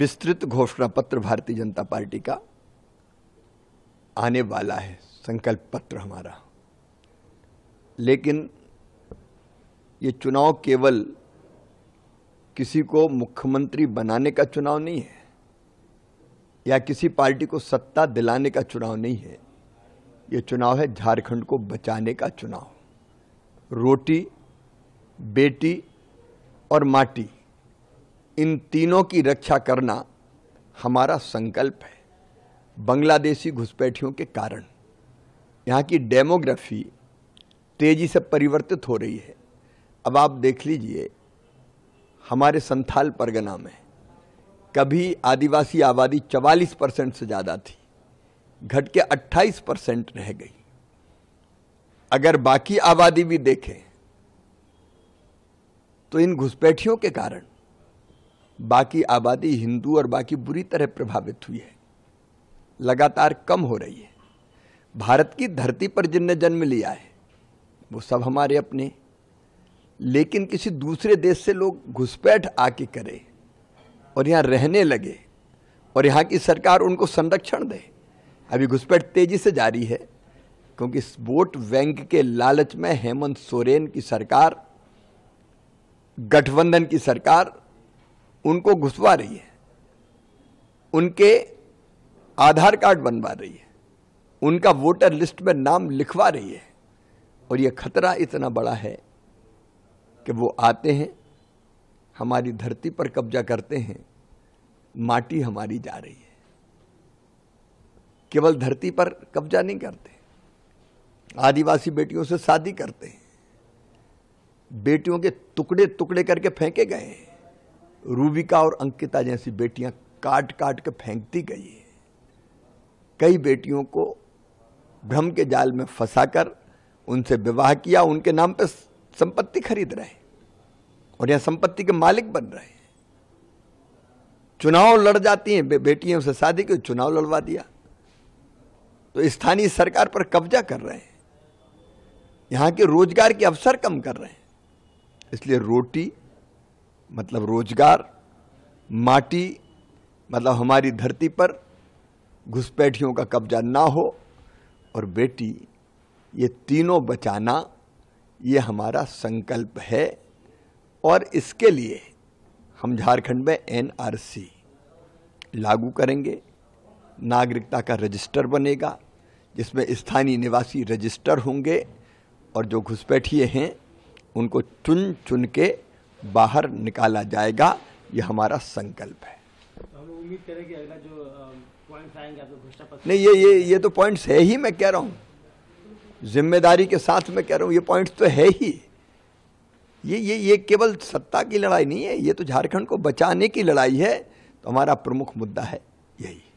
विस्तृत घोषणा पत्र भारतीय जनता पार्टी का आने वाला है संकल्प पत्र हमारा लेकिन ये चुनाव केवल किसी को मुख्यमंत्री बनाने का चुनाव नहीं है या किसी पार्टी को सत्ता दिलाने का चुनाव नहीं है ये चुनाव है झारखंड को बचाने का चुनाव रोटी बेटी और माटी इन तीनों की रक्षा करना हमारा संकल्प है बांग्लादेशी घुसपैठियों के कारण यहाँ की डेमोग्राफी तेज़ी से परिवर्तित हो रही है अब आप देख लीजिए हमारे संथाल परगना में कभी आदिवासी आबादी 44 परसेंट से ज़्यादा थी घट के 28 परसेंट रह गई अगर बाकी आबादी भी देखें तो इन घुसपैठियों के कारण बाकी आबादी हिंदू और बाकी बुरी तरह प्रभावित हुई है लगातार कम हो रही है भारत की धरती पर जिनने जन्म लिया है वो सब हमारे अपने लेकिन किसी दूसरे देश से लोग घुसपैठ आके करें और यहाँ रहने लगे और यहाँ की सरकार उनको संरक्षण दे अभी घुसपैठ तेजी से जारी है क्योंकि वोट बैंक के लालच में हेमंत सोरेन की सरकार गठबंधन की सरकार उनको घुसवा रही है उनके आधार कार्ड बनवा रही है उनका वोटर लिस्ट में नाम लिखवा रही है और यह खतरा इतना बड़ा है कि वो आते हैं हमारी धरती पर कब्जा करते हैं माटी हमारी जा रही है केवल धरती पर कब्जा नहीं करते आदिवासी बेटियों से शादी करते हैं बेटियों के टुकड़े टुकड़े करके फेंके गए हैं रूबिका और अंकिता जैसी बेटियां काट काट के फेंकती गई है कई बेटियों को भ्रम के जाल में फंसाकर उनसे विवाह किया उनके नाम पर संपत्ति खरीद रहे और यह संपत्ति के मालिक बन रहे हैं चुनाव लड़ जाती हैं बे, बेटियों से शादी के चुनाव लड़वा दिया तो स्थानीय सरकार पर कब्जा कर रहे हैं यहाँ के रोजगार के अवसर कम कर रहे हैं इसलिए रोटी मतलब रोजगार माटी मतलब हमारी धरती पर घुसपैठियों का कब्जा ना हो और बेटी ये तीनों बचाना ये हमारा संकल्प है और इसके लिए हम झारखंड में एनआरसी लागू करेंगे नागरिकता का रजिस्टर बनेगा जिसमें स्थानीय निवासी रजिस्टर होंगे और जो घुसपैठिए हैं उनको चुन चुन के बाहर निकाला जाएगा ये हमारा संकल्प है नहीं ये ये ये तो पॉइंट्स है ही मैं कह रहा हूँ जिम्मेदारी के साथ मैं कह रहा हूँ ये पॉइंट्स तो है ही ये ये ये केवल सत्ता की लड़ाई नहीं है ये तो झारखंड को बचाने की लड़ाई है तो हमारा प्रमुख मुद्दा है यही